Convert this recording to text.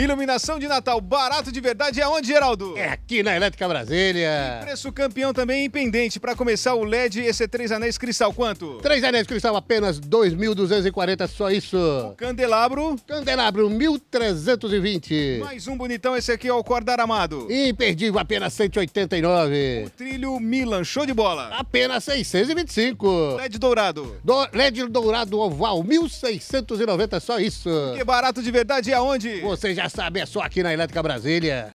Iluminação de Natal, barato de verdade, é onde, Geraldo? É aqui na Elétrica Brasília. E preço campeão também em pendente. Para começar, o LED EC3 Anéis Cristal, quanto? Três Anéis Cristal, apenas 2.240, só isso. O candelabro? Candelabro, 1.320. Mais um bonitão, esse aqui é o Cordar Amado. Imperdível, apenas 189. O trilho Milan, show de bola. Apenas 625. LED dourado? Do LED dourado oval, 1.690, só isso. Que barato de verdade, é onde? Você já quer saber é só aqui na Elétrica Brasília.